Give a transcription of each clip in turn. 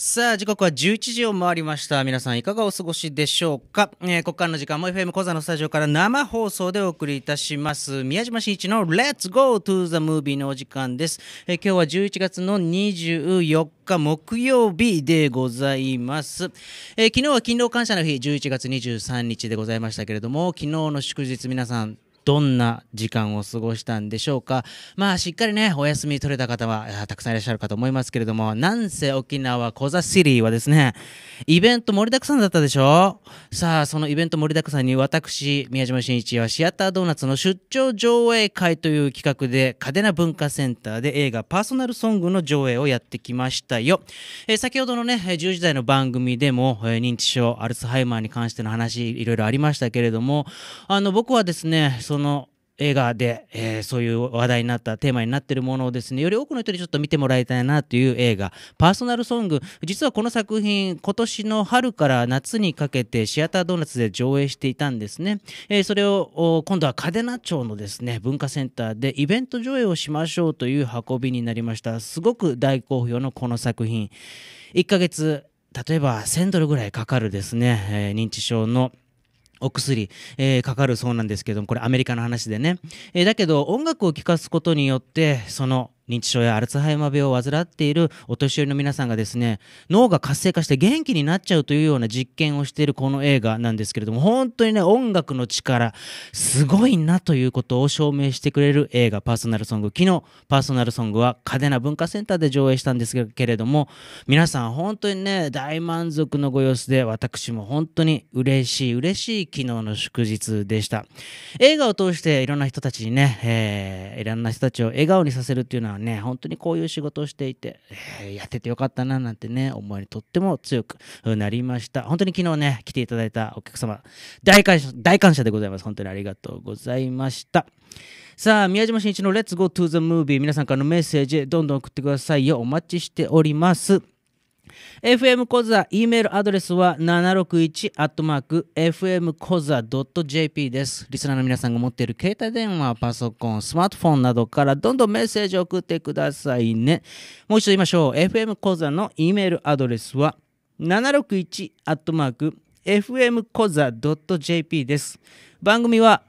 さあ、時刻は11時を回りました。皆さんいかがお過ごしでしょうか、えー、ここからの時間も FM 小座のスタジオから生放送でお送りいたします。宮島真一の Let's Go to the Movie のお時間です。えー、今日は11月の24日木曜日でございます。えー、昨日は勤労感謝の日、11月23日でございましたけれども、昨日の祝日皆さん、どんな時間を過ごしたんでしょうかまあしっかりねお休み取れた方はたくさんいらっしゃるかと思いますけれどもなんせ沖縄コザシリーはですねイベント盛りだくさんだったでしょさあそのイベント盛りだくさんに私宮島真一はシアタードーナツの出張上映会という企画で嘉手納文化センターで映画「パーソナルソング」の上映をやってきましたよ、えー、先ほどのね10時台の番組でも、えー、認知症アルツハイマーに関しての話いろいろありましたけれどもあの僕はですねそのの映画で、えー、そういう話題になったテーマになってるものをですねより多くの人にちょっと見てもらいたいなという映画「パーソナルソング」実はこの作品今年の春から夏にかけてシアタードーナツで上映していたんですね、えー、それを今度は嘉手納町のですね文化センターでイベント上映をしましょうという運びになりましたすごく大好評のこの作品1ヶ月例えば1000ドルぐらいかかるですね、えー、認知症のお薬、えー、かかるそうなんですけどもこれアメリカの話でね、えー、だけど音楽を聴かすことによってその認知症やアルツハイマー病を患っているお年寄りの皆さんがですね脳が活性化して元気になっちゃうというような実験をしているこの映画なんですけれども本当にね音楽の力すごいなということを証明してくれる映画パーソナルソング昨日パーソナルソングは嘉手納文化センターで上映したんですけれども皆さん本当にね大満足のご様子で私も本当に嬉しい嬉しい昨日の祝日でした映画を通していろんな人たちにね、えー、いろんな人たちを笑顔にさせるっていうのはね本当にこういう仕事をしていて、えー、やっててよかったななんてね思いにとっても強くなりました本当に昨日ね来ていただいたお客様大感謝大感謝でございます本当にありがとうございましたさあ宮島真一の「Let's Go to the Movie」皆さんからのメッセージどんどん送ってくださいよお待ちしております FM コザ、E メールアドレスは7 6 1 f m c o z a j p です。リスナーの皆さんが持っている携帯電話、パソコン、スマートフォンなどからどんどんメッセージを送ってくださいね。もう一度言いましょう。FM コザの E メールアドレスは7 6 1 f m c o z a j p です。番組は、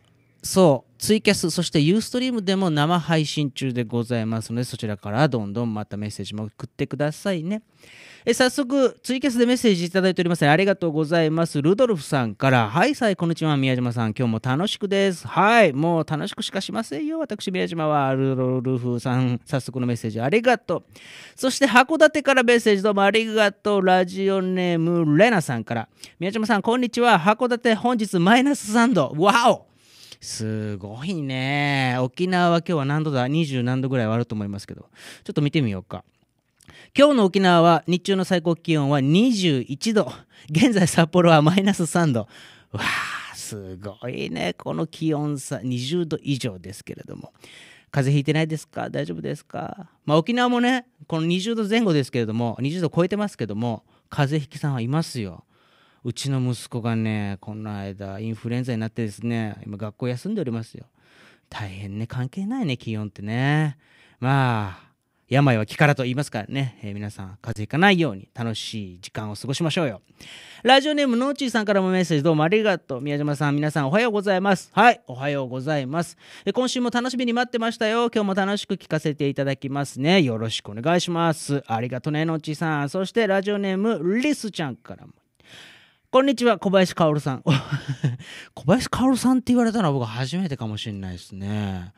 そう、ツイキャス、そしてユーストリームでも生配信中でございますので、そちらからどんどんまたメッセージも送ってくださいね。え早速、ツイキャスでメッセージいただいております、ありがとうございます。ルドルフさんから、はい、さい、こんにちは、宮島さん。今日も楽しくです。はい、もう楽しくしかしませんよ。私、宮島は、ルドルフさん、早速のメッセージありがとう。そして、函館からメッセージどうもありがとう。ラジオネーム、レナさんから、宮島さん、こんにちは。函館、本日マイナス3度。わおすごいね。沖縄は今日は何度だ ?20 何度ぐらいはあると思いますけど。ちょっと見てみようか。今日の沖縄は日中の最高気温は21度。現在札幌はマイナス3度。わあ、すごいね。この気温差、20度以上ですけれども。風邪ひいてないですか大丈夫ですかまあ沖縄もね、この20度前後ですけれども、20度超えてますけども、風邪ひきさんはいますよ。うちの息子がね、この間インフルエンザになってですね、今学校休んでおりますよ。大変ね、関係ないね、気温ってね。まあ、病は気からと言いますからね、えー、皆さん風邪ひかないように楽しい時間を過ごしましょうよラジオネームのーちーさんからもメッセージどうもありがとう宮島さん皆さんおはようございますはいおはようございます今週も楽しみに待ってましたよ今日も楽しく聞かせていただきますねよろしくお願いしますありがとうねのーちーさんそしてラジオネームリスちゃんからもこんにちは、小林薫さん。小林薫さんって言われたのは僕初めてかもしれないですね。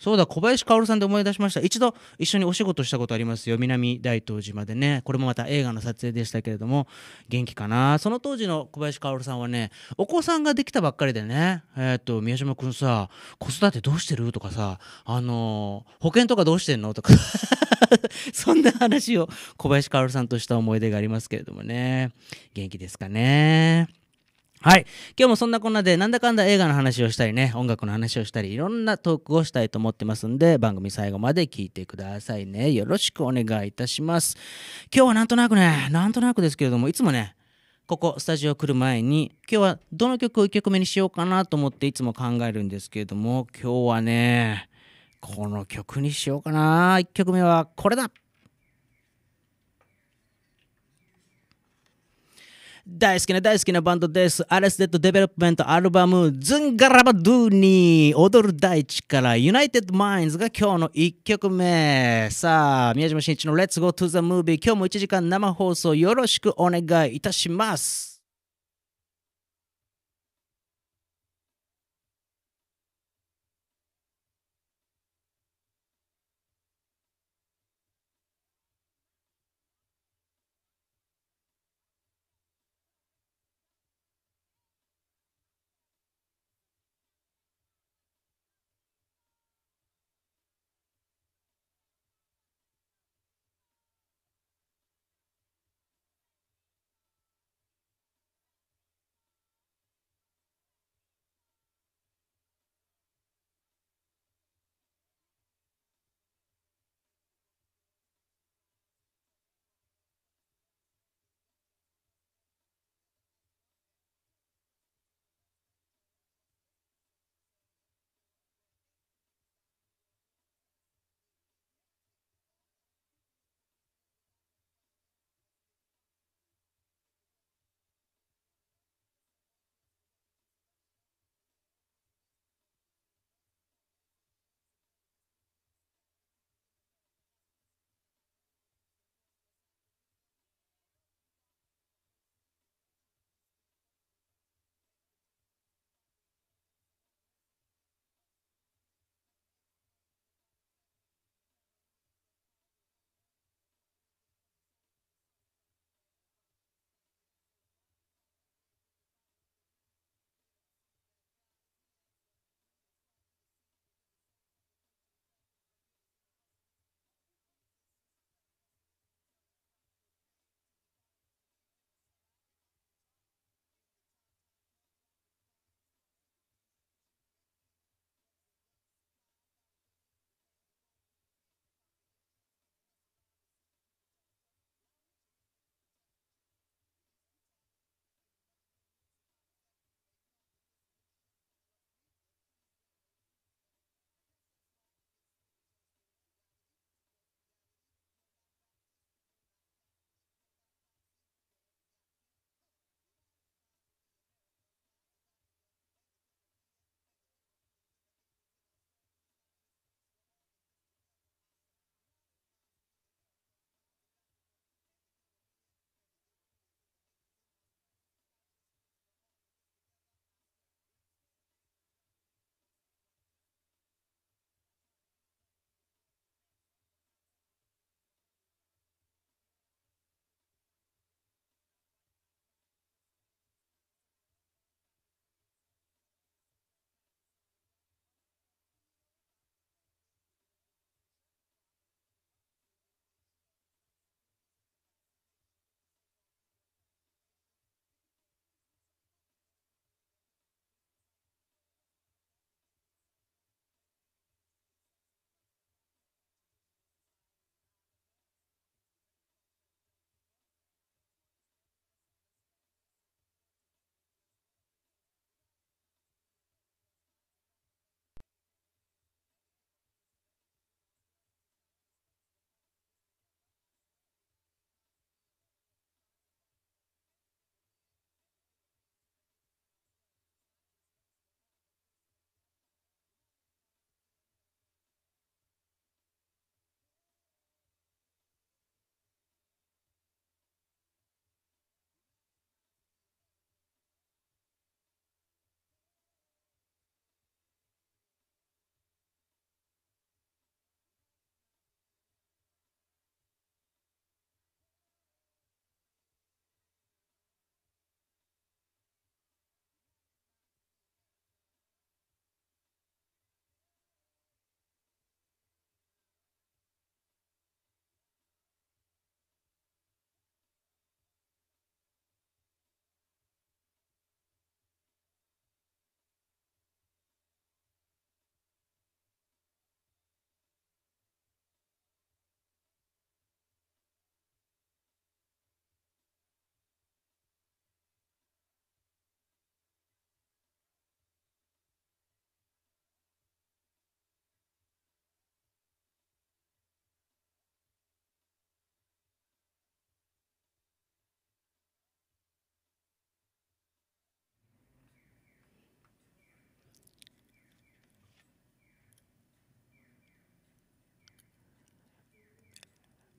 そうだ、小林薫さんで思い出しました。一度一緒にお仕事したことありますよ。南大東島でね。これもまた映画の撮影でしたけれども、元気かな。その当時の小林薫さんはね、お子さんができたばっかりでね、えっ、と、宮島くんさ、子育てどうしてるとかさ、あのー、保険とかどうしてんのとか そんな話を小林薫さんとした思い出がありますけれどもね。元気ですかね。はい。今日もそんなこんなで、なんだかんだ映画の話をしたりね、音楽の話をしたり、いろんなトークをしたいと思ってますんで、番組最後まで聞いてくださいね。よろしくお願いいたします。今日はなんとなくね、なんとなくですけれども、いつもね、ここスタジオ来る前に今日はどの曲を1曲目にしようかなと思っていつも考えるんですけれども今日はねこの曲にしようかな1曲目はこれだ大好きな大好きなバンドです。アレスデッドデベロップメントアルバム、ズンガラバドゥニー、踊る大地から、ユナイテッドマインズが今日の1曲目。さあ、宮島新一のレッツゴートゥザムービー、今日も1時間生放送よろしくお願いいたします。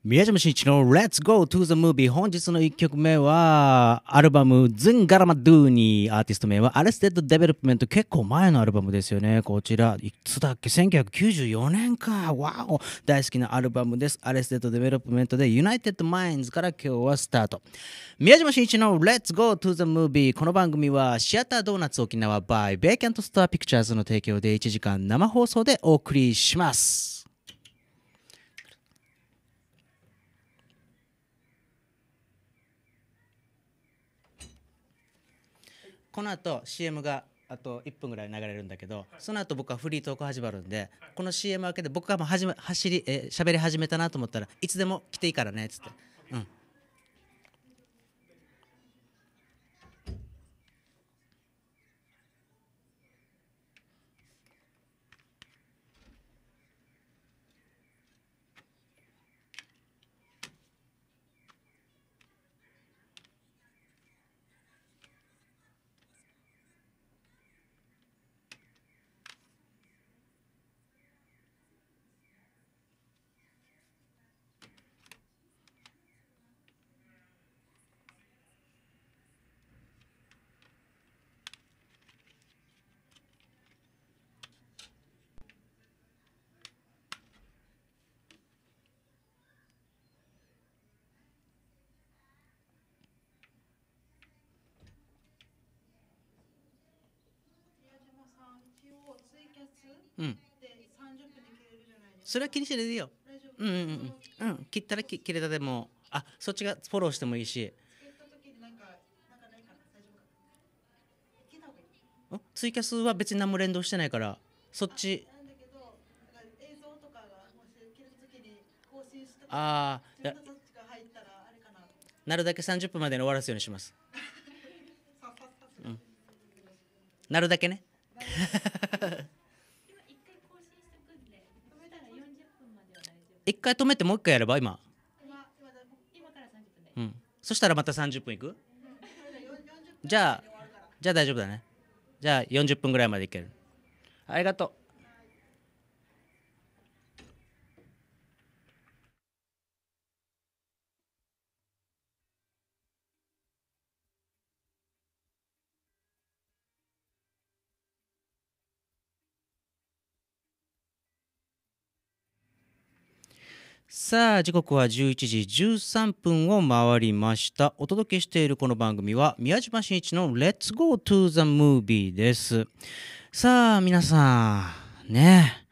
宮島真一の Let's Go to the Movie 本日の1曲目はアルバム「ズンガラマドゥーニー」アーティスト名はアレステッドデベロップメント結構前のアルバムですよねこちらいつだっけ1994年かわお大好きなアルバムですアレステッドデベロップメントで United Minds から今日はスタート宮島真一の Let's Go to the Movie この番組はシアタードーナツ沖縄 by ベーキャントスターピクチャーズの提供で1時間生放送でお送りしますこの後 CM があと1分ぐらい流れるんだけどその後僕はフリートーク始まるんでこの CM 明けで僕がもう始め走りえー、り始めたなと思ったらいつでも来ていいからねっつって。うんそれは気にしないでいいようんうんうん、うん、切ったら切れたでもあそっちがフォローしてもいいしツイキャスは別に何も連動してないからそっちああなるだけ三十分までに終わらすようにします うん、なるだけね回止めてもう一回やれば今うんそしたらまた30分いくじゃあじゃあ大丈夫だねじゃあ40分ぐらいまでいけるありがとうさあ時刻は11時13分を回りましたお届けしているこの番組は宮島真一の「Let's Go to the Movie」ですさあ皆さんね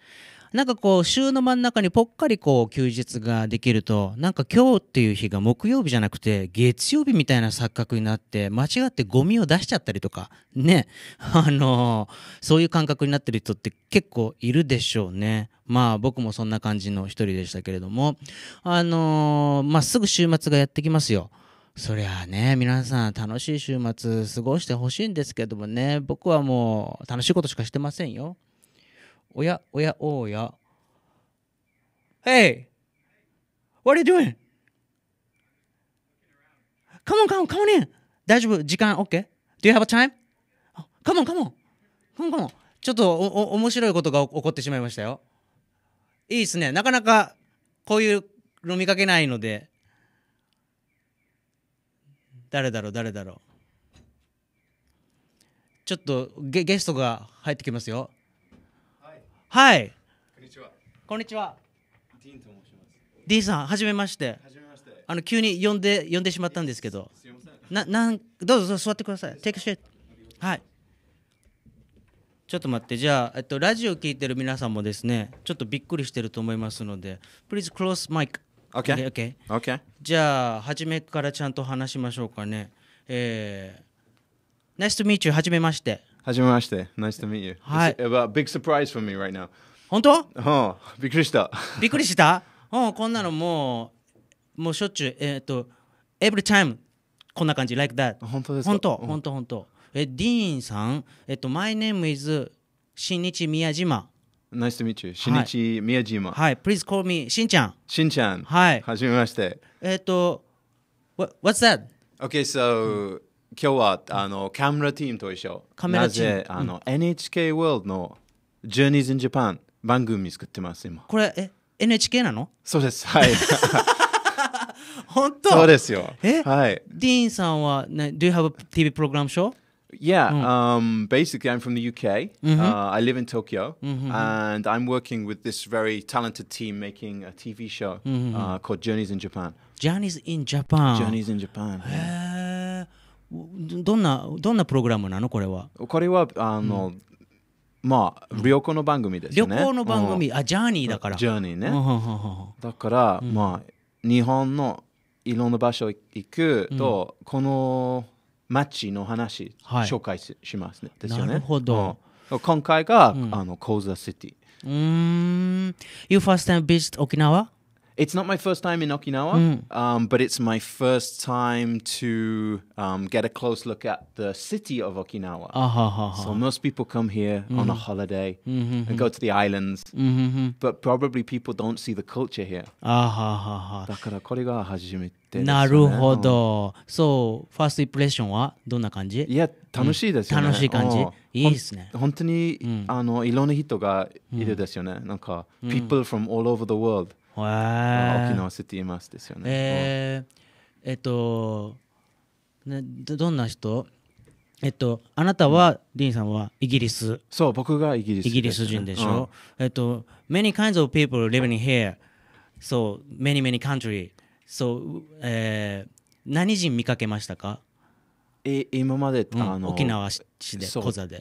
なんかこう週の真ん中にぽっかりこう休日ができるとなんか今日っていう日が木曜日じゃなくて月曜日みたいな錯覚になって間違ってゴミを出しちゃったりとか ねあのー、そういう感覚になってる人って結構いるでしょうね。まあ僕もそんな感じの一人でしたけれどもあのー、まっすぐ週末がやってきますよ。そりゃあね、皆さん楽しい週末過ごしてほしいんですけどもね、僕はもう楽しいことしかしてませんよ。おやおやおや Hey What are you doing? Come on come on come on in 大丈夫時間 OK? Do you have a time? Come on come on come on come on ちょっとおお面白いことが起こってしまいましたよいいですねなかなかこういうの見かけないので誰だろう誰だろうちょっとゲゲストが入ってきますよはい。こんにちは。こんにちは。ディーンと申します。ディーンさん、はじめまして。はじめまして。あの急に呼んで呼んでしまったんですけど。すみません。ななんどうぞ座ってください。テイクシェイ。はい。ちょっと待って、じゃあ、えっと、ラジオ聞いてる皆さんもですね、ちょっとびっくりしてると思いますので、Please close mic. o k o k o k じゃあ、初めからちゃんと話しましょうかね。えー、Nice to meet you. はじめまして。はじめまして。Nice to meet you. はい。A big surprise for me right now. 本当うん。びっくりした。びっくりしたうん、こんなのもう、もうしょっちゅう、えっ、ー、と、every time こんな感じ、like that。本当ですか本当、本当、本当。え、ディーンさん、えっ、ー、と、my name is 新日宮島。Nice to meet you. 新日宮島。はい、please call me しんちゃん。しんちゃん。はい。はじめまして。えっ、ー、と、What, what's that? Okay, so、うん今日はあのカメラチームと一緒。カメラチーム。なぜあの、うん、NHK World の Journeys in Japan 番組作ってます、今。これ、え NHK なのそうです。はい。本当そうですよ。えはい。ディーンさんは、ね、Do you have a TV program show? Yeah, um, basically, I'm from the UK. Uh, I live in Tokyo, and I'm working with this very talented team making a TV show uh, called Journeys in Japan. Journeys in Japan. Journeys in Japan. Yeah. どんなどんなプログラムなのこれはこれはあの、うん、まあ旅行の番組ですね旅行の番組、うん、あジャーニーだからジャーニーね、だから、まあ日本のいろんな場所行くと、この街の話、紹介しますね、ですよねなるほど、今回が、あのコーザシティうん You first time visit 沖縄 It's not my first time in Okinawa, mm. um, but it's my first time to um, get a close look at the city of Okinawa. Uh -huh, -huh. So most people come here mm. on a mm-hmm. holiday -hmm, and go to the islands, mm-hmm. but probably people don't see the culture here. Uh -huh, だからこれが初めて。ね、なるほど。そう、ファーストイプレッションはどんな感じいや、楽しいですよね。楽しい感じ。いいですね。本当に、うん、あのいろんな人がいるですよね。なんか、people from all over the world。沖縄シティマスですよね。えー、えっと、ね、どんな人えっと、あなたは、ディーンさんはイギリス。そう、僕がイギリス、イギリス人でしょ。うん、えっと、many kinds of people living here. So, many, many country. So, えー、何人見かけましたかえ今まで、うん、あの沖縄市で、コザで。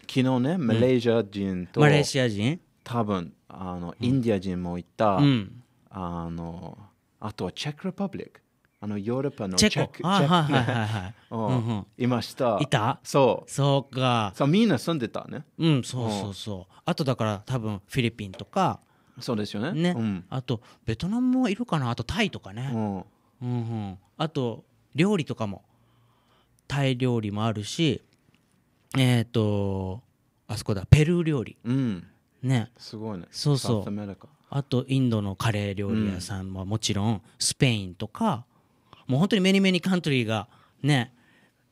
昨日ね、マレーシア人と、マレーシア人多分あの、インディア人もいた、うん、あのあとはチェック・レパブリックあのヨーロッパのチェックチェックいましたいたそうそうかそうみんな住んでたねうんそうそうそうあとだから多分フィリピンとかそうですよねね、うん、あとベトナムもいるかなあとタイとかね、うんうん、あと料理とかもタイ料理もあるしえっ、ー、とあそこだペルー料理、うん、ねすごいねそうそうあとインドのカレー料理屋さんはもちろんスペインとか、もう本当にメニメニカントリーがね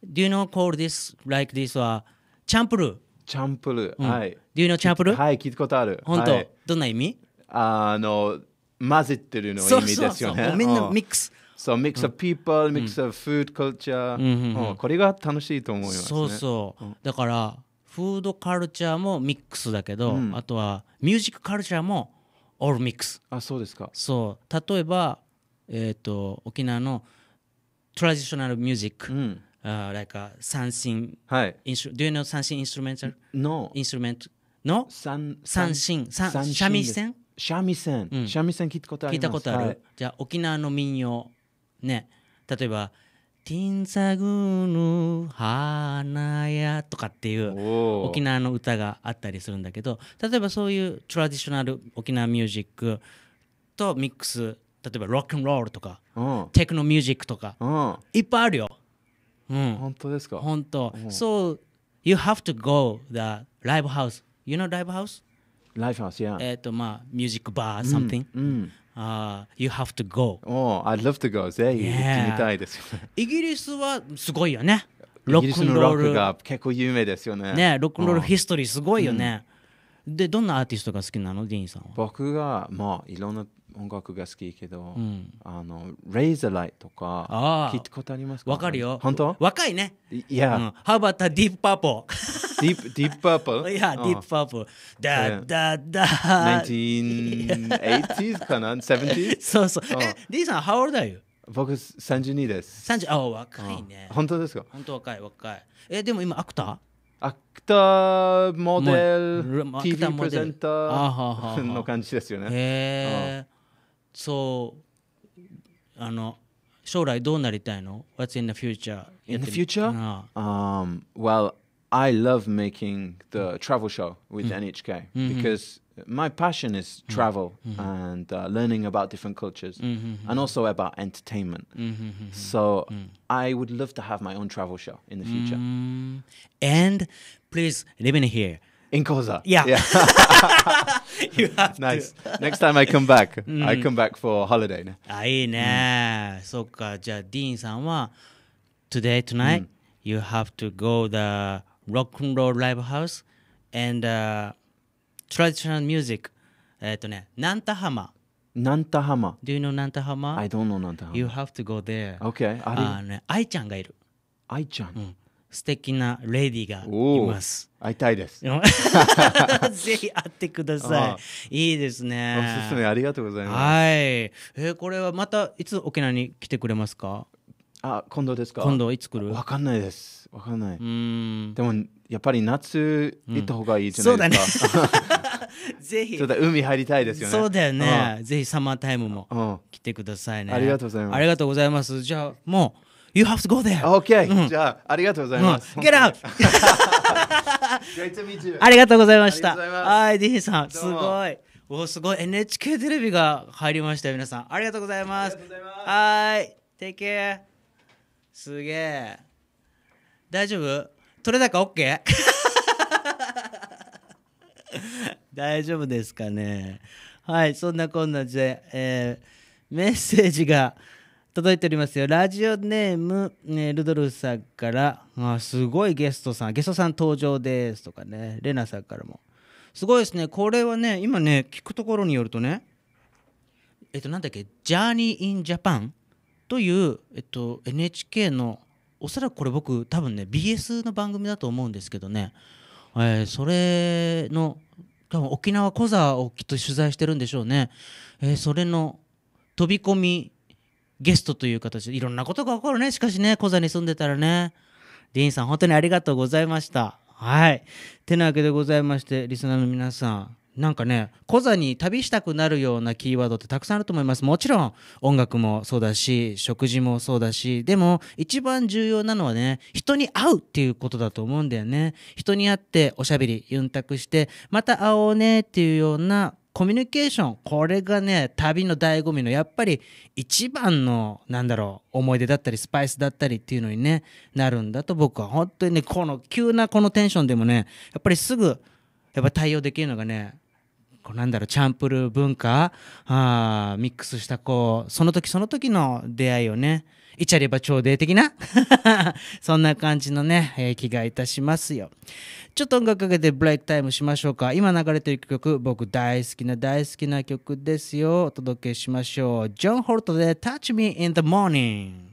Do you know call this like this はチャンプルーチャンプルー、はい Do you know チャンプルはい聞いたことある本当、どんな意味あの混ぜてるの意味ですよねみんなミックス、そう、mix of people, mix of food, culture、これが楽しいと思います、そうそう。だから、フードカルチャーもミックスだけど、うん、あとはミュージックカルチャーもオールミックスあそうですかそう例えば、えーと、沖縄のトラディショナルミュージック、うん uh, like a 三振、はい、do you know インストゥルメンタル No インストルメントの三三振三三味線三味線、うん、三味線聞いたことある聞いたことある、はい、じゃあ沖縄の民謡ね例えば「ティンサグぬ花屋とかっていう沖縄の歌があったりするんだけど例えばそういうトラディショナル沖縄ミュージックとミックス例えばロックンロールとかテクノミュージックとかいっぱいあるよ。うん、本当ですか本当。So you have to go the live house. You know live house? Live house, yeah. えっとまあミュージックバー something、うん Uh, you have to go. Oh, i love to go. ぜひ行ってみたいですイギリスはすごいよね。ロックンロールが結構有名ですよね。ね、ロックンロールヒストリーすごいよね。で、どんなアーティストが好きなのディーンさんは。僕が、まあ、いろんな音楽が好きけど、うん、あのレイザーライトとか聞いたことありますかわかるよ本当若いねいや、ハん、How about the deep purple? deep, deep purple? y e a d Da, da, da. 1980s かな ?70s? そうそう。え、D さん、How old are you? 僕32です。三十あ、若いね。本当ですか本当若い、若い。え、でも今、アクターアクター、モデル、TV プレゼンターの感じですよね。へー。そうあの将来どうなりたいの What's in the future? In the future? Um, well, I love making the travel show with mm. NHK mm-hmm. because my passion is mm. travel mm-hmm. and uh, learning about different cultures mm-hmm, and also about entertainment. So I would love to have my own travel show in the future. Mm. And please, let me here in Kosa. Yeah. yeah. you have nice. Next time I come back, mm. I come back for holiday. あ、いいね。うん、そっか。じゃあ、ディーンさんは、today, mm. tonight,、うん、you mm. have to go the rock and roll live house and、uh, traditional music. えっとね、ナンタハマ。ナンタハマ。Do uh, you know ナンタハマ ?I don't know ナンタハマ。You have to go there. Okay. あのね、アイちゃんがいる。アイちゃん、うん素敵なレディがいます。会いたいです。ぜひ会ってください。いいですね。おすすめありがとうございます。はい。えー、これはまたいつ沖縄に来てくれますか。あ、今度ですか。今度いつ来る。わかんないです。わかんない。うん。でもやっぱり夏行った方がいいじゃないですか。うん、そうだね。ぜひ。海入りたいですよね。そうだよね。ぜひサマータイムも来てくださいね。ありがとうございます。ありがとうございます。じゃあもう。You have to go there. Okay. じゃ あ、ありがとうございます。Get out! Great to meet you. ありがとうございました。はい、ディーンさん、すごい。おすごい NHK テレビが入りましたよ皆さんありがとうございますはい Take care すげえ大丈夫取れ高 OK? 大丈夫ですかねはいそんなこんなで、えーメッセージが届いておりますよ。ラジオネーム、ね、ルドルフさんから、あすごいゲストさん、ゲストさん登場ですとかね、レナさんからも。すごいですね。これはね、今ね、聞くところによるとね、えっと、なんだっけ、ジャーニー・イン・ジャパンという、えっと、NHK の、おそらくこれ僕、多分ね、BS の番組だと思うんですけどね、えー、それの、多分沖縄コザをきっと取材してるんでしょうね。えー、それの飛び込みゲストという形でいろんなことが起こるねしかしね小座に住んでたらねディーンさん本当にありがとうございましたはいてなわけでございましてリスナーの皆さんなんかね、コザに旅したくなるようなキーワードってたくさんあると思います。もちろん音楽もそうだし、食事もそうだし、でも一番重要なのはね、人に会うっていうことだと思うんだよね。人に会っておしゃべり、ゆんたくして、また会おうねっていうようなコミュニケーションこれがね旅の醍醐味のやっぱり一番のなんだろう思い出だったりスパイスだったりっていうのに、ね、なるんだと僕は本当にねこの急なこのテンションでもねやっぱりすぐやっぱ対応できるのがねこうなんだろうチャンプル文化あミックスしたこうその時その時の出会いをねイチャリバ朝礼的な そんな感じのね、えー、気がいたしますよ。ちょっと音楽かけてブレイクタイムしましょうか。今流れてる曲、僕大好きな大好きな曲ですよ。お届けしましょう。ジョン・ホルトで Touch Me in the Morning。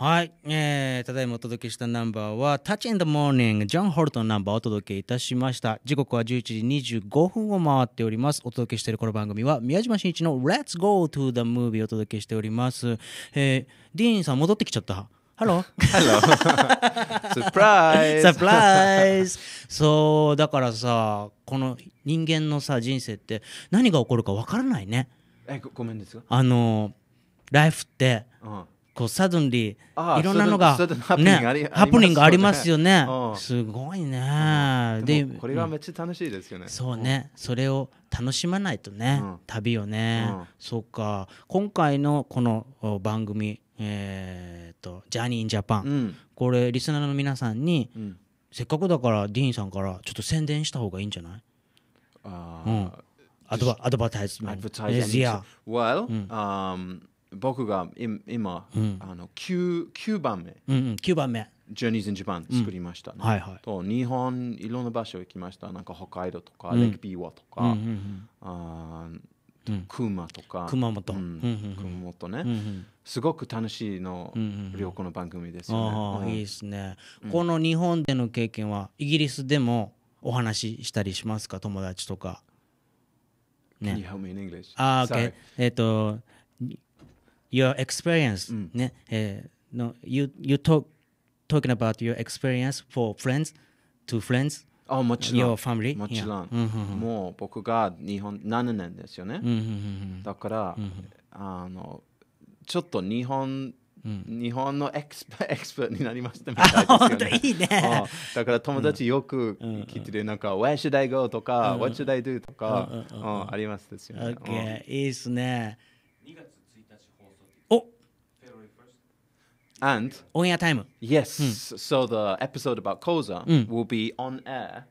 はい、えー、ただいまお届けしたナンバーは「Touch in the Morning」ジョン・ホルトのナンバーをお届けいたしました時刻は11時25分を回っておりますお届けしているこの番組は宮島真一の「Let's Go to the Movie」をお届けしております、えー、ディーンさん戻ってきちゃったハロー。ハロー。サプライズ。サプライズ。そう、だからさ、この人間のさ、人生って何が起こるかわからないね。え、ごめんですよあの、ライフって、うん、こうサドンリーいろんなのが、ね、ハプニングありますよね、うん、すごいね、でこれがめっちゃ楽しいですよね、そうね、それを楽しまないとね、旅をね、そうか今回のこの番組えーと、ジャーニー・イン・ジャパン、これリスナーの皆さんに、せっかくだからディーンさんからちょっと宣伝した方がいいんじゃないうん、アドバアドバタイズメント。僕が今、うん、あの 9, 9番目、うんうん、9番目ジョニーズ・ジャパン作りました、ねうん、はいはい、と日本いろんな場所行きましたなんか北海道とか、うん、レクビーワとか、うんうん、あ熊とか熊本、熊本ね、すごく楽しいの、旅行の番組ですよね、いいですね、この日本での経験はイギリスでもお話ししたりしますか友達とかね、Can you help me in English? あ、o k えっ、と your e x p e r i ね、えー、の you you talk talking about your experience for friends to friends あもちろん your family もちろん、もう僕が日本七年ですよね、だから、あのちょっと日本日本のエクスパエクスパートになりましたみたいでいいねだから友達よく聞いてる、うなんか、Where should I go? とか、What should I do? とか、うんありますですよね。o k いいですね。And on air time. Yes. Hmm. So the episode about Koza hmm. will be on air.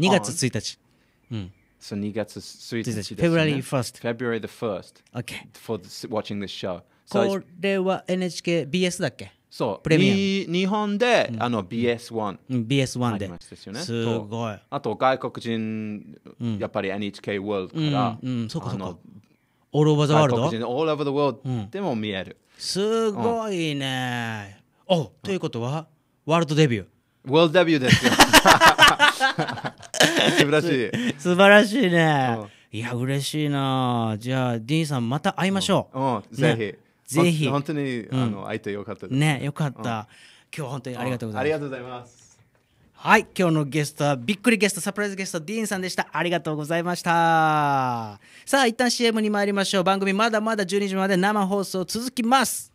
2月1日。うん。So 2月1日です、ね。February 1st. February the 1st. Okay. For the, watching this show. So これは NHKBS だっけそう。プレミアム。日本で、うん、あの BS1。うん、BS1 で。ですよね。すごい。あと外国人、うん、やっぱり NHK World から。うん、うん、そうかそうか。All over the world? 外国人 All over the world でも見える。うんすごいね。おということは、ワールドデビュー。ワールドデビューですよ。素晴らしい。素晴らしいね。いや、嬉しいな。じゃあ、ディーンさん、また会いましょう。うん、ぜひ。ぜひ。本当に、あの会えてよかったです。ね、よかった。今日本当にありがとうございます。ありがとうございます。はい今日のゲストはびっくりゲストサプライズゲストディーンさんでしたありがとうございましたさあ一旦 CM に参りましょう番組まだまだ12時まで生放送続きます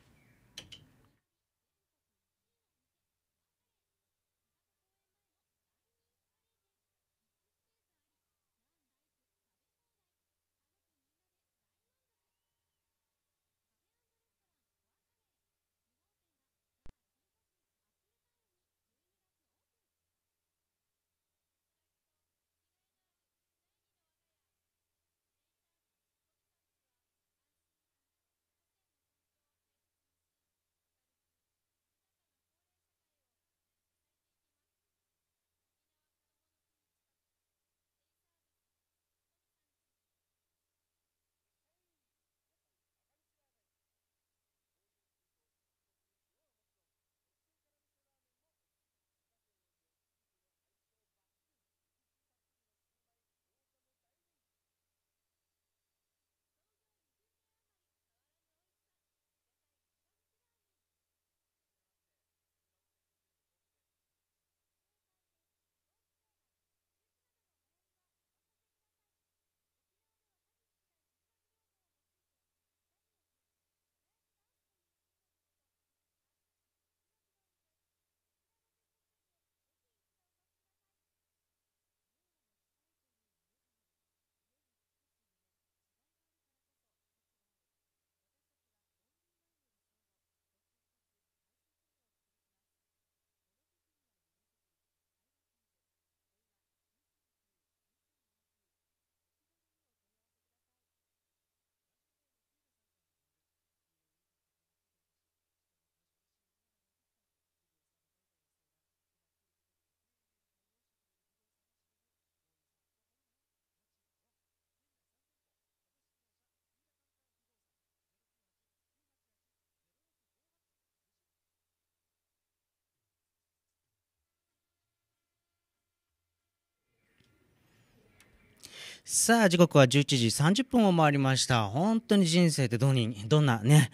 さあ時刻は11時30分を回りました本当に人生ってどにどんなね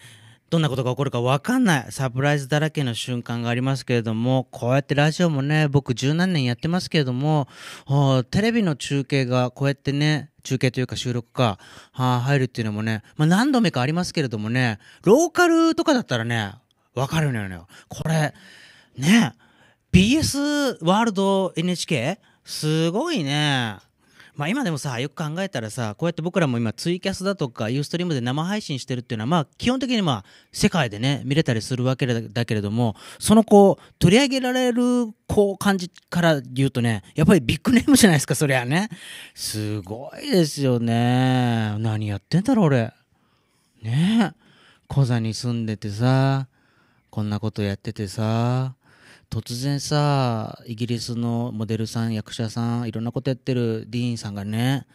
どんなことが起こるか分かんないサプライズだらけの瞬間がありますけれどもこうやってラジオもね僕十何年やってますけれどもテレビの中継がこうやってね中継というか収録か入るっていうのもね、まあ、何度目かありますけれどもねローカルとかだったらね分かるのよね。これね BS ワールド NHK すごいねまあ、今でもさよく考えたらさこうやって僕らも今ツイキャスだとかユーストリームで生配信してるっていうのは、まあ、基本的にまあ世界でね見れたりするわけだけれどもそのこう取り上げられるこう感じから言うとねやっぱりビッグネームじゃないですかそりゃねすごいですよね何やってんだろう俺ねえ小座に住んでてさこんなことやっててさ突然さイギリスのモデルさん役者さんいろんなことやってるディーンさんがね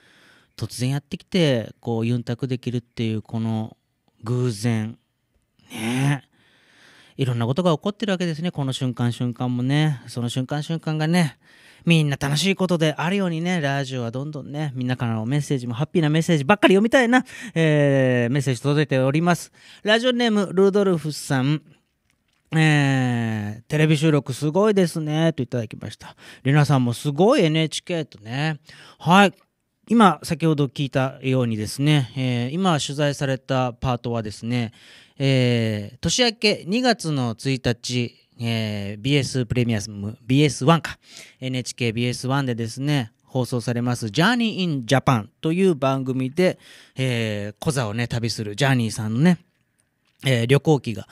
突然やってきてこうユンタクできるっていうこの偶然ねいろんなことが起こってるわけですねこの瞬間瞬間もねその瞬間瞬間がねみんな楽しいことであるようにね、ラジオはどんどんね、みんなからのメッセージもハッピーなメッセージばっかり読みたいな、えー、メッセージ届いております。ラジオネーム、ルドルフさん。えー、テレビ収録すごいですね、といただきました。リナさんもすごい NHK とね。はい。今、先ほど聞いたようにですね、えー、今取材されたパートはですね、えー、年明け2月の1日、えー、BS プレミアム、BS1 か、NHKBS1 でですね、放送されます Journey in Japan という番組で、えー、小座をね、旅するジャーニーさんのね、えー、旅行記が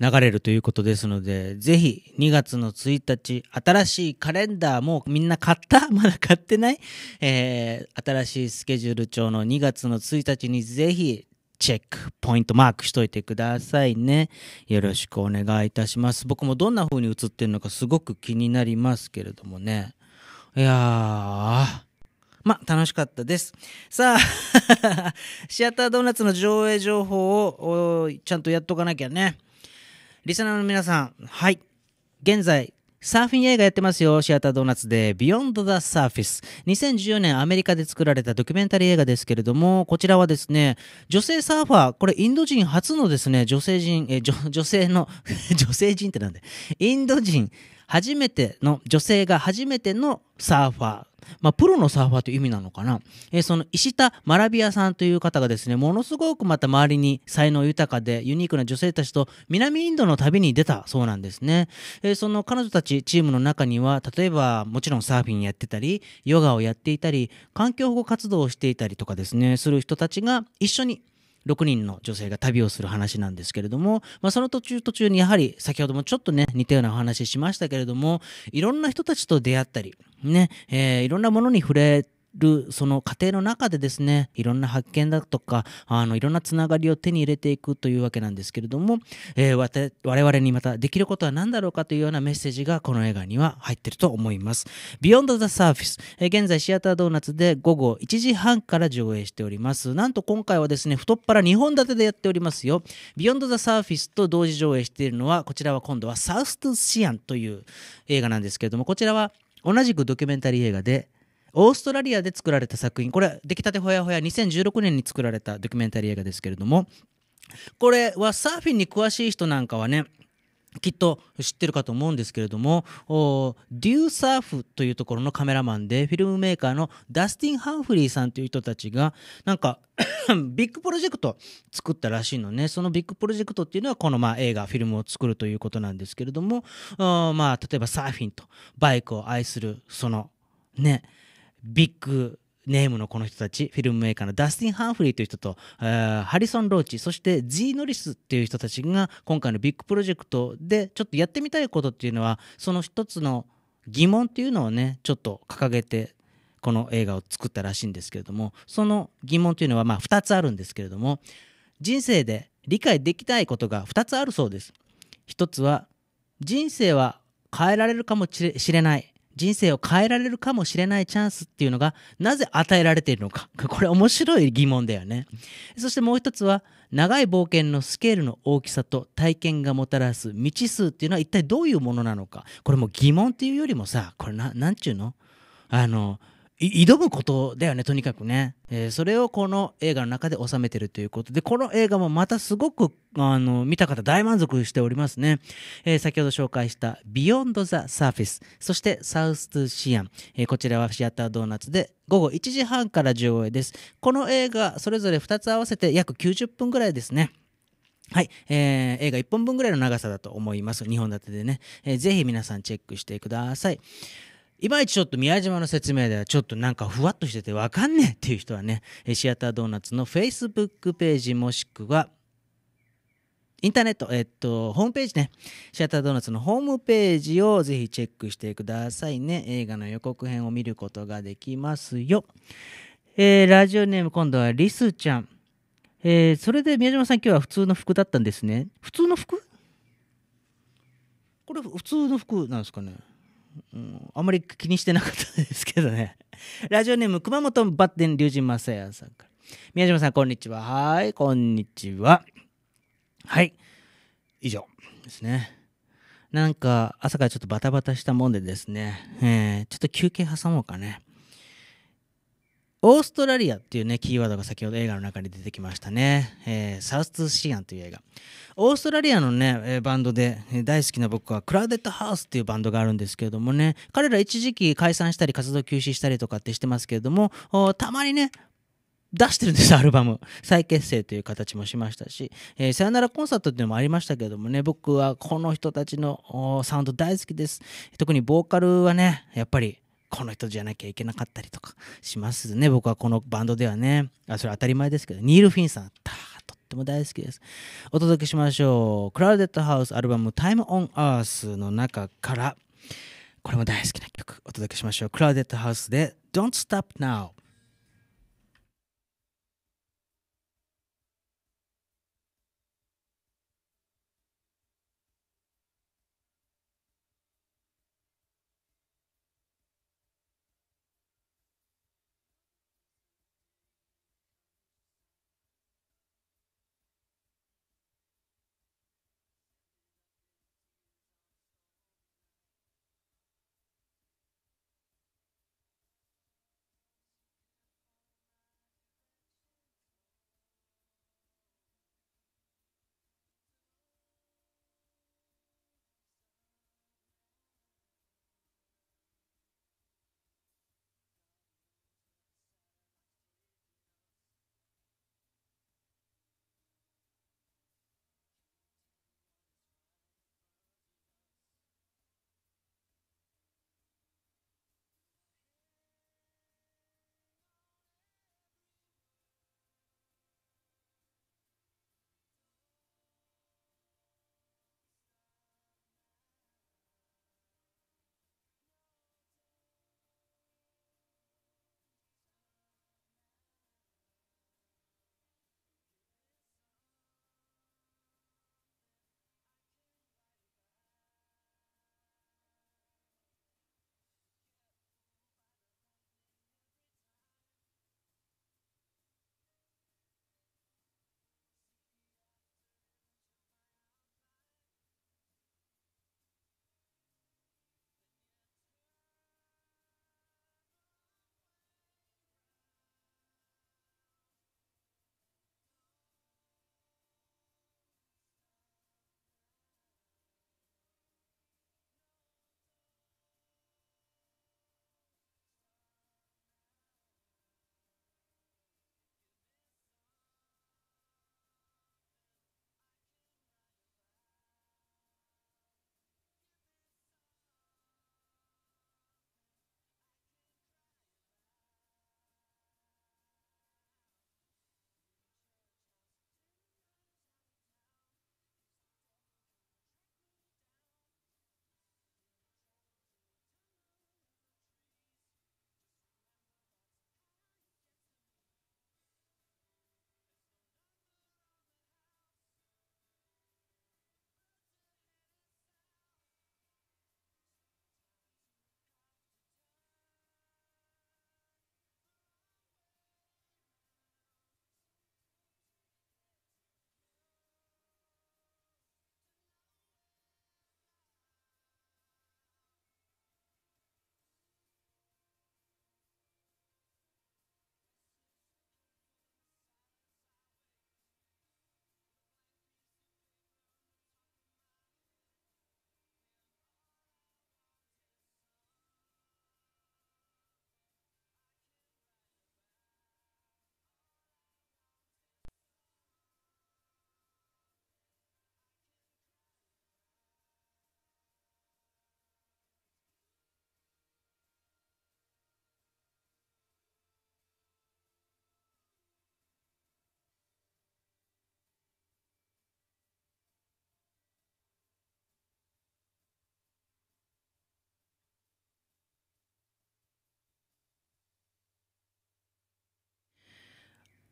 流れるということですので、ぜひ2月の1日、新しいカレンダーもみんな買ったまだ買ってないえー、新しいスケジュール帳の2月の1日にぜひチェック、ポイントマークしといてくださいね。よろしくお願いいたします。僕もどんな風に映ってるのかすごく気になりますけれどもね。いやー。ま、楽しかったです。さあ、シアタードーナツの上映情報をちゃんとやっとかなきゃね。リスナーの皆さん、はい。現在、サーフィン映画やってますよ。シアタードーナツで Beyond the Surface。2014年アメリカで作られたドキュメンタリー映画ですけれども、こちらはですね、女性サーファー、これインド人初のですね、女性人、え女性の 女性人ってなんで、インド人初めての女性が初めてのサーファーまあ、プロのサーファーという意味なのかな、えー、その石田マラビアさんという方がですねものすごくまた周りに才能豊かでユニークな女性たちと南インドの旅に出たそうなんですね、えー、その彼女たちチームの中には例えばもちろんサーフィンやってたりヨガをやっていたり環境保護活動をしていたりとかですねする人たちが一緒に6人の女性が旅をする話なんですけれども、まあ、その途中途中にやはり先ほどもちょっとね似たようなお話しましたけれどもいろんな人たちと出会ったりね、えー、いろんなものに触れてるその過程の中でですねいろんな発見だとかあのいろんなつながりを手に入れていくというわけなんですけれども、えー、我々にまたできることは何だろうかというようなメッセージがこの映画には入ってると思います。Beyond the Surface、えー、現在シアタードーナツで午後1時半から上映しております。なんと今回はですね太っ腹2本立てでやっておりますよ。Beyond the Surface と同時上映しているのはこちらは今度はサウス・トゥ・シアンという映画なんですけれどもこちらは同じくドキュメンタリー映画でオーストラリアで作られた作品これ出来たてほやほや2016年に作られたドキュメンタリー映画ですけれどもこれはサーフィンに詳しい人なんかはねきっと知ってるかと思うんですけれどもデューサーフというところのカメラマンでフィルムメーカーのダスティン・ハンフリーさんという人たちがなんか ビッグプロジェクト作ったらしいのねそのビッグプロジェクトっていうのはこのまあ映画フィルムを作るということなんですけれどもまあ例えばサーフィンとバイクを愛するそのねビッグネームのこの人たち、フィルムメーカーのダスティン・ハンフリーという人と、ハリソン・ローチ、そしてー・ノリスっていう人たちが今回のビッグプロジェクトでちょっとやってみたいことっていうのは、その一つの疑問っていうのをね、ちょっと掲げて、この映画を作ったらしいんですけれども、その疑問というのはまあ2つあるんですけれども、人生で理解できないことが2つあるそうです。1つは、人生は変えられるかもしれない。人生を変えられるかもしれないチャンスっていうのがなぜ与えられているのか これ面白い疑問だよねそしてもう一つは長い冒険のスケールの大きさと体験がもたらす未知数っていうのは一体どういうものなのかこれも疑問っていうよりもさこれな何ちゅうのあの挑むことだよねとにかくね、えー、それをこの映画の中で収めてるということでこの映画もまたすごくあの見た方大満足しておりますね、えー、先ほど紹介した「ビヨンド・ザ・サーフェス」そして「サウス・トゥ・シアン」えー、こちらはシアタードーナツで午後1時半から上映ですこの映画それぞれ2つ合わせて約90分ぐらいですねはい、えー、映画1本分ぐらいの長さだと思います。2本立てでね、えー。ぜひ皆さんチェックしてください。いまいちちょっと宮島の説明ではちょっとなんかふわっとしててわかんねえっていう人はね、シアタードーナツの Facebook ページもしくは、インターネット、えっと、ホームページね、シアタードーナツのホームページをぜひチェックしてくださいね。映画の予告編を見ることができますよ。えー、ラジオネーム今度はリスちゃん。えー、それで宮島さん今日は普通の服だったんですね。普通の服これ普通の服なんですかねうん、あんまり気にしてなかったですけどね ラジオネーム熊本バッテン龍神正也さんから宮島さんこんにちははいこんにちははい以上ですねなんか朝からちょっとバタバタしたもんでですね、えー、ちょっと休憩挟もうかねオーストラリアっていうね、キーワードが先ほど映画の中に出てきましたね。えー、サウスシアンという映画。オーストラリアのね、バンドで、大好きな僕はクラウデッドハウスっていうバンドがあるんですけれどもね、彼ら一時期解散したり活動休止したりとかってしてますけれども、たまにね、出してるんです、アルバム。再結成という形もしましたし、えー、さよならコンサートっていうのもありましたけれどもね、僕はこの人たちのサウンド大好きです。特にボーカルはね、やっぱりこの人じゃなきゃいけなかったりとかしますね僕はこのバンドではねあそれ当たり前ですけどニール・フィンさんとっても大好きですお届けしましょうクラウデッドハウスアルバム「Time on Earth」の中からこれも大好きな曲お届けしましょうクラウデッドハウスで「Don't Stop Now」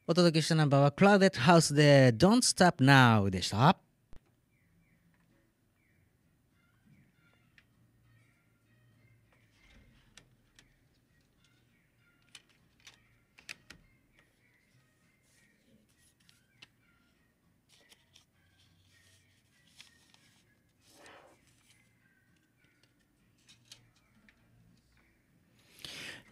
お届けしたナンバーは c ラ o デ d e d House で Don't Stop Now でした。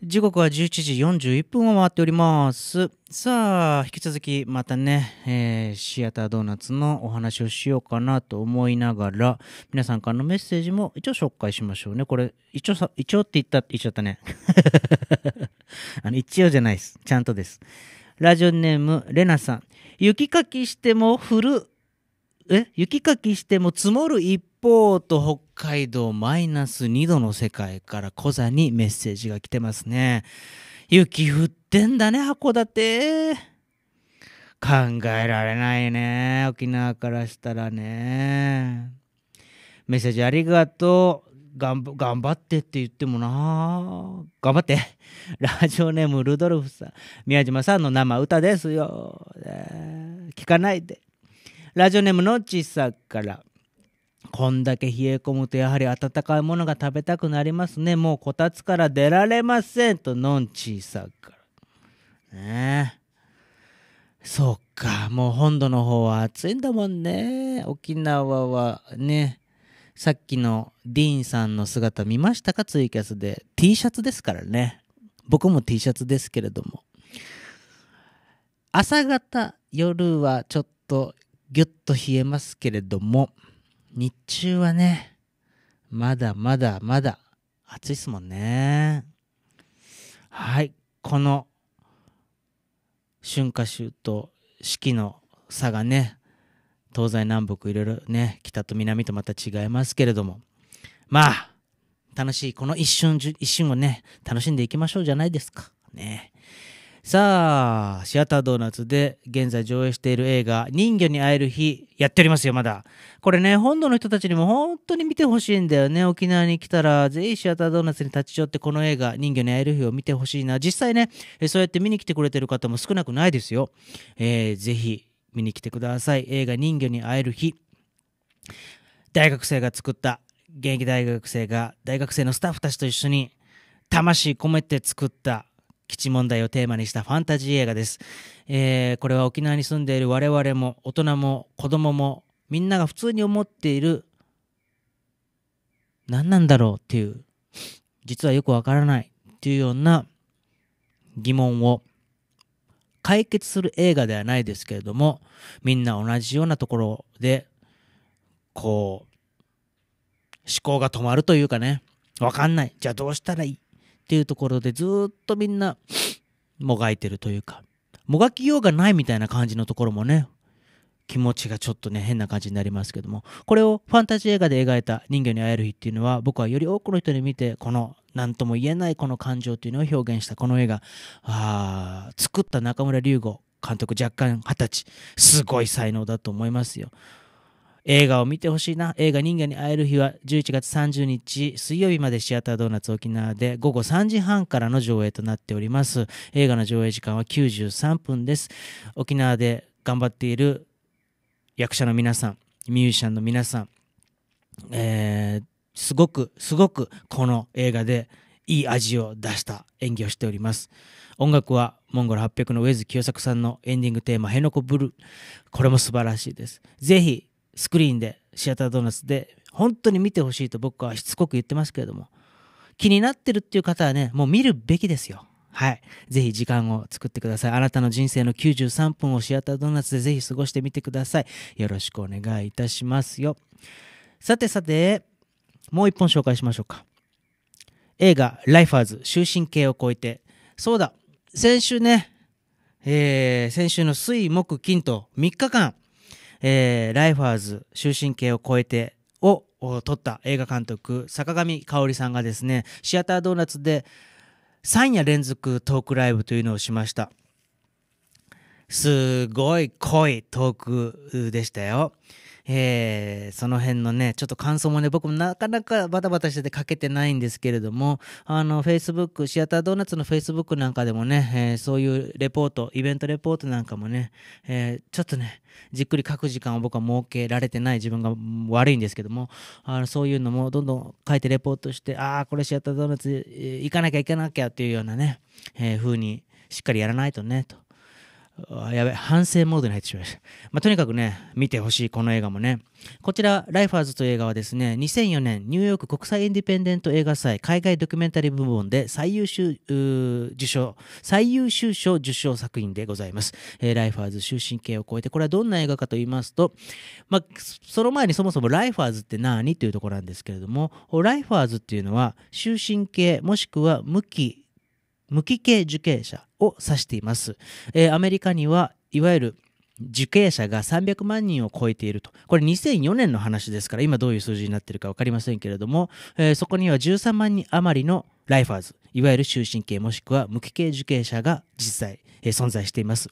時刻は11時41分を回っております。さあ、引き続きまたね、えー、シアタードーナツのお話をしようかなと思いながら、皆さんからのメッセージも一応紹介しましょうね。これ、一応さ、一応って言った言っちゃったね。あの、一応じゃないです。ちゃんとです。ラジオネーム、レナさん。雪かきしても降るえ雪かきしても積もる一方と北海道マイナス2度の世界から小座にメッセージが来てますね雪降ってんだね函館考えられないね沖縄からしたらねメッセージありがとう頑張ってって言ってもな頑張ってラジオネームルドルフさん宮島さんの生歌ですよ聞かないでラジオネームのちさからこんだけ冷え込むとやはり温かいものが食べたくなりますねもうこたつから出られませんとのんちさからねえそっかもう本土の方は暑いんだもんね沖縄はねさっきのディーンさんの姿見ましたかツイキャスで T シャツですからね僕も T シャツですけれども朝方夜はちょっとぎゅっと冷えますけれども、日中はね、まだまだまだ暑いですもんね。はい、この春夏秋冬、四季の差がね、東西南北いろいろね、北と南とまた違いますけれども、まあ、楽しい、この一瞬、一瞬をね、楽しんでいきましょうじゃないですか。ね。さあ、シアタードーナツで現在上映している映画、人魚に会える日、やっておりますよ、まだ。これね、本土の人たちにも本当に見てほしいんだよね。沖縄に来たら、ぜひシアタードーナツに立ち寄って、この映画、人魚に会える日を見てほしいな。実際ね、そうやって見に来てくれてる方も少なくないですよ。えー、ぜひ、見に来てください。映画、人魚に会える日。大学生が作った現役大学生が大学生のスタッフたちと一緒に魂込めて作った基地問題をテーマにしたファンタジー映画です、えー、これは沖縄に住んでいる我々も大人も子供もみんなが普通に思っている何なんだろうっていう実はよくわからないっていうような疑問を解決する映画ではないですけれどもみんな同じようなところでこう思考が止まるというかねわかんないじゃあどうしたらいいっていうところでずっとみんなもがいてるというかもがきようがないみたいな感じのところもね気持ちがちょっとね変な感じになりますけどもこれをファンタジー映画で描いた「人魚に会える日」っていうのは僕はより多くの人に見てこの何とも言えないこの感情っていうのを表現したこの映画あ作った中村龍吾監督若干二十歳すごい才能だと思いますよ。映画を見てほしいな。映画人間に会える日は11月30日水曜日までシアタードーナツ沖縄で午後3時半からの上映となっております。映画の上映時間は93分です。沖縄で頑張っている役者の皆さん、ミュージシャンの皆さん、えー、すごくすごくこの映画でいい味を出した演技をしております。音楽はモンゴル800の上津清作さんのエンディングテーマ「辺野古ブルー」これも素晴らしいです。ぜひスクリーンでシアタードーナツで本当に見てほしいと僕はしつこく言ってますけれども気になってるっていう方はねもう見るべきですよはい是非時間を作ってくださいあなたの人生の93分をシアタードーナツで是非過ごしてみてくださいよろしくお願いいたしますよさてさてもう一本紹介しましょうか映画「ライファーズ終身刑を超えて」そうだ先週ねえー、先週の水木金と3日間えー、ライファーズ終身刑を超えてを撮った映画監督坂上香織さんがですねシアタードーナツで3夜連続トークライブというのをしましたすごい濃いトークでしたよえー、その辺のね、ちょっと感想もね、僕もなかなかバタバタしてて書けてないんですけれども、あの、Facebook、シアタードーナツの Facebook なんかでもね、えー、そういうレポート、イベントレポートなんかもね、えー、ちょっとね、じっくり書く時間を僕は設けられてない自分が悪いんですけども、あのそういうのもどんどん書いてレポートして、ああ、これシアタードーナツ行かなきゃ行かなきゃっていうようなね、えー、風にしっかりやらないとね、と。やべ、反省モードに入ってしまいました。まあ、とにかくね、見てほしい、この映画もね。こちら、ライファーズという映画はですね、2004年、ニューヨーク国際インディペンデント映画祭、海外ドキュメンタリー部門で最優秀受賞、最優秀賞受賞作品でございます。えー、ライファーズ終身刑を超えて、これはどんな映画かと言いますと、まあ、その前にそもそもライファーズって何というところなんですけれども、ライファーズっていうのは、終身刑、もしくは無期無期刑受刑者を指しています、えー、アメリカにはいわゆる受刑者が300万人を超えていると。これ2004年の話ですから、今どういう数字になってるか分かりませんけれども、えー、そこには13万人余りのライファーズ、いわゆる終身刑もしくは無期刑受刑者が実際、えー、存在しています。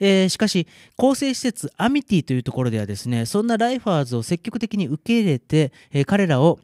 えー、しかし、構成施設アミティというところではですね、そんなライファーズを積極的に受け入れて、え彼らを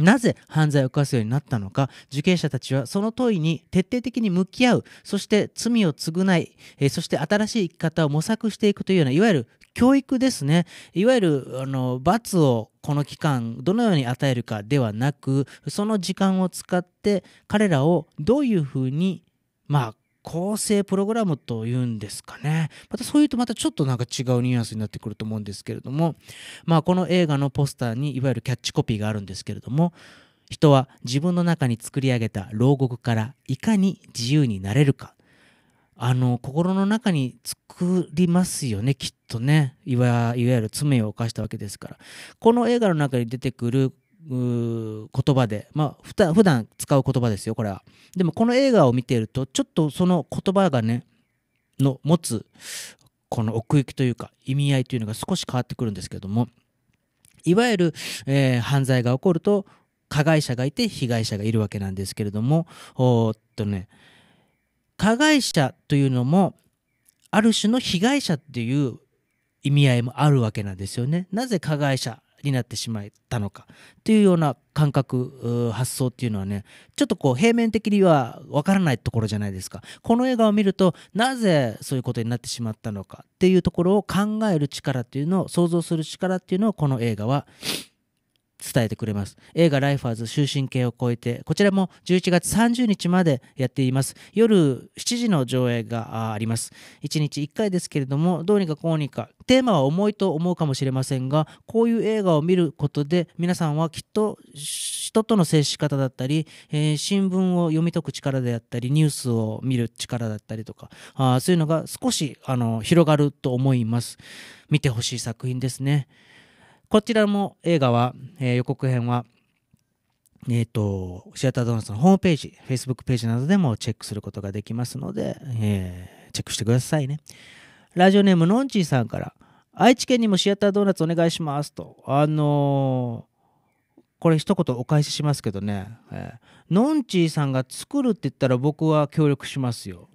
なぜ犯罪を犯すようになったのか受刑者たちはその問いに徹底的に向き合うそして罪を償い、えそして新しい生き方を模索していくというようないわゆる教育ですねいわゆるあの罰をこの期間どのように与えるかではなくその時間を使って彼らをどういうふうにまあ構成プログラムというんですかねまたそういうとまたちょっとなんか違うニュアンスになってくると思うんですけれどもまあこの映画のポスターにいわゆるキャッチコピーがあるんですけれども人は自分の中に作り上げた牢獄からいかに自由になれるかあの心の中に作りますよねきっとねいわゆる罪を犯したわけですからこの映画の中に出てくる言葉で、まあ、ふた普段使う言葉ですよこれはでもこの映画を見ているとちょっとその言葉がねの持つこの奥行きというか意味合いというのが少し変わってくるんですけどもいわゆる、えー、犯罪が起こると加害者がいて被害者がいるわけなんですけれどもおっとね加害者というのもある種の被害者っていう意味合いもあるわけなんですよね。なぜ加害者になってしまったのかというような感覚発想っていうのはねちょっとこう平面的にはわからないところじゃないですかこの映画を見るとなぜそういうことになってしまったのかっていうところを考える力っていうのを想像する力っていうのをこの映画は伝えてくれます映画「ライファーズ終身刑を超えて」こちらも11月30日までやっています夜7時の上映があります1日1回ですけれどもどうにかこうにかテーマは重いと思うかもしれませんがこういう映画を見ることで皆さんはきっと人との接し方だったり、えー、新聞を読み解く力であったりニュースを見る力だったりとかあそういうのが少しあの広がると思います見てほしい作品ですねこちらも映画は、えー、予告編は、えっ、ー、と、シアタードーナツのホームページ、Facebook ページなどでもチェックすることができますので、えー、チェックしてくださいね。ラジオネームのんちーさんから、愛知県にもシアタードーナツお願いしますと、あのー、これ一言お返ししますけどね、えー、のんちーさんが作るって言ったら僕は協力しますよ。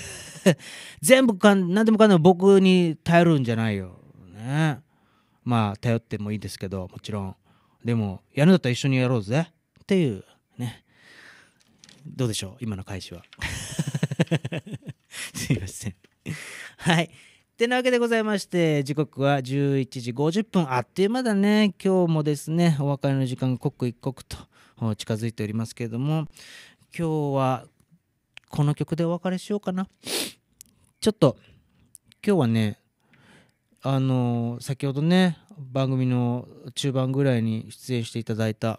全部かん、何でもかんでも僕に頼るんじゃないよ。ね。まあ頼ってもいいですけどもちろんでもやるんだったら一緒にやろうぜっていうねどうでしょう今の返しは すいませんはいてなわけでございまして時刻は11時50分あっという間だね今日もですねお別れの時間刻一刻と近づいておりますけれども今日はこの曲でお別れしようかなちょっと今日はねあの先ほどね番組の中盤ぐらいに出演していただいた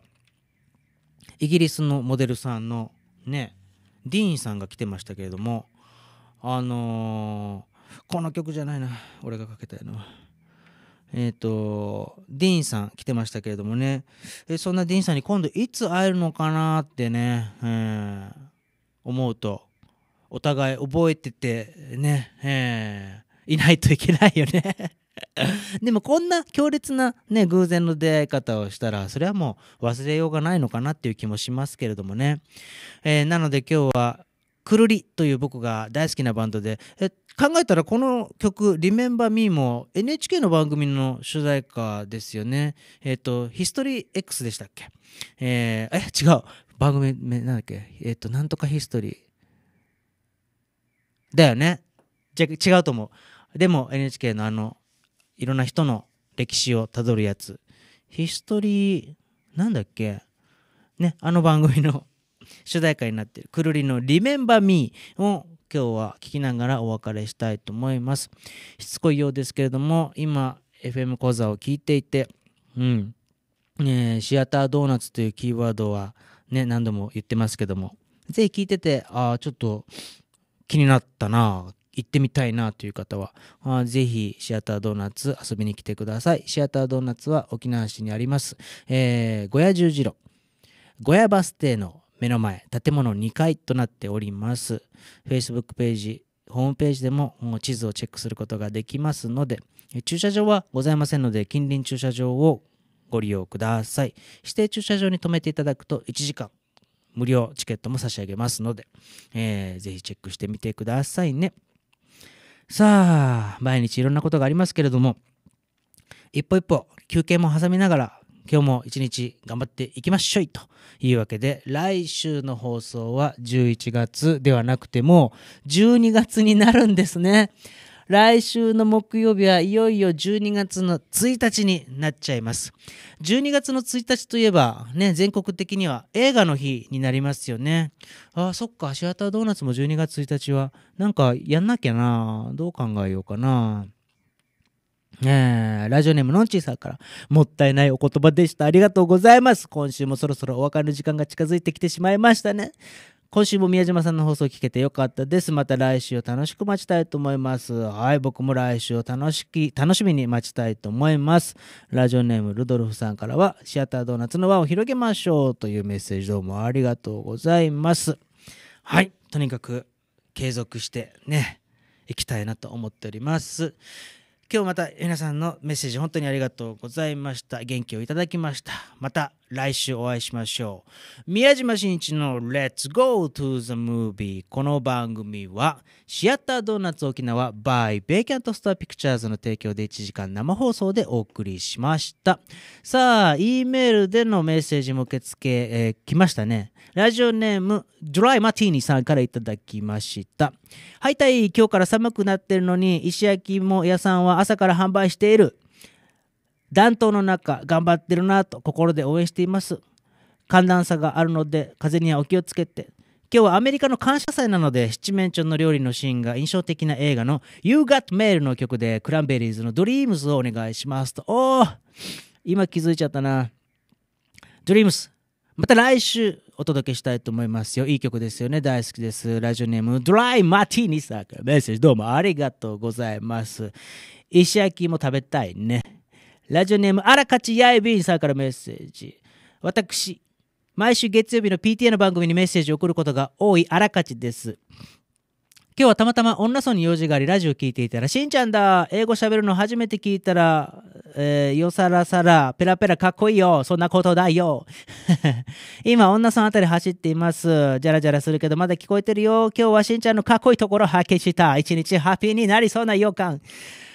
イギリスのモデルさんのねディーンさんが来てましたけれどもあのー、この曲じゃないな俺がかけたいのは。えっ、ー、と、ディーンさん来てましたけれどもね、えそんなディーンさんに今度いつ会えるのかなってね、えー、思うと、お互い覚えててね、えー、いないといけないよね でもこんな強烈なね偶然の出会い方をしたらそれはもう忘れようがないのかなっていう気もしますけれどもね、えー、なので今日は「くるり」という僕が大好きなバンドで考えたらこの曲「Remember Me」も NHK の番組の主題歌ですよねえっ、ー、と「ヒストリー X」でしたっけえー、え違う番組なんだっけえっ、ー、となんとかヒストリーだよねじゃ違うと思うでも NHK のあの、いろんな人の歴史をたどるやつ。ヒストリー、なんだっけね、あの番組の主題歌になってる、くるりのリメンバーミーを今日は聞きながらお別れしたいと思います。しつこいようですけれども、今、FM 講座を聞いていて、うん、ね、シアタードーナツというキーワードは、ね、何度も言ってますけども、ぜひ聞いてて、ああ、ちょっと気になったな、行ってみたいなという方は、ぜひシアタードーナツ遊びに来てください。シアタードーナツは沖縄市にあります、えー、小屋十字路、小屋バス停の目の前、建物2階となっております。Facebook ページ、ホームページでも地図をチェックすることができますので、駐車場はございませんので、近隣駐車場をご利用ください。指定駐車場に停めていただくと1時間無料チケットも差し上げますので、えー、ぜひチェックしてみてくださいね。さあ、毎日いろんなことがありますけれども、一歩一歩休憩も挟みながら、今日も一日頑張っていきましょいというわけで、来週の放送は11月ではなくても、12月になるんですね。来週の木曜日はいよいよ12月の1日になっちゃいます。12月の1日といえば、ね、全国的には映画の日になりますよね。あそっか、シアタードーナツも12月1日は、なんかやんなきゃな。どう考えようかな。えー、ラジオネームのんちーさんから、もったいないお言葉でした。ありがとうございます。今週もそろそろお別れの時間が近づいてきてしまいましたね。今週も宮島さんの放送聞けてよかったです。また来週を楽しく待ちたいと思います。はい、僕も来週を楽しき、楽しみに待ちたいと思います。ラジオネームルドルフさんからは、シアタードーナツの輪を広げましょうというメッセージどうもありがとうございます。はい、とにかく継続してね、いきたいなと思っております。今日また皆さんのメッセージ本当にありがとうございました。元気をいただきました。また来週お会いしましょう。宮島真一の Let's Go to the Movie この番組はシアタードーナツ沖縄 by ベイキャントスターピクチャーズの提供で1時間生放送でお送りしました。さあ、E メールでのメッセージも受付えー、来ましたね。ラジオネームドライマティーニさんからいただきました。はいたい、今日から寒くなってるのに石焼き芋屋さんは朝から販売している。暖冬の中頑張ってるなと心で応援しています寒暖差があるので風にはお気をつけて今日はアメリカの感謝祭なので七面鳥の料理のシーンが印象的な映画の「You Got Mail」の曲でクランベリーズの「Dreams」をお願いしますとおお今気づいちゃったな Dreams また来週お届けしたいと思いますよ。いい曲ですよね。大好きです。ラジオネーム、ドライマティーニさんからメッセージどうもありがとうございます。石焼きも食べたいね。ラジオネームあらかちやえびんさんからメッセージ私毎週月曜日の PTA の番組にメッセージを送ることが多いあらかちです今日はたまたま女村に用事がありラジオを聞いていたら「しんちゃんだ英語しゃべるの初めて聞いたら、えー、よさらさらペラペラかっこいいよそんなことだよ」今女村あたり走っていますじゃらじゃらするけどまだ聞こえてるよ今日はしんちゃんのかっこいいところ発見した一日ハッピーになりそうな予感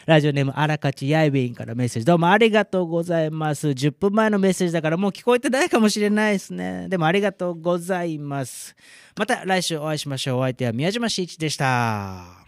ラジオネームあらかちやいびんからメッセージどうもありがとうございます10分前のメッセージだからもう聞こえてないかもしれないですねでもありがとうございますまた来週お会いしましょうお相手は宮島真一でした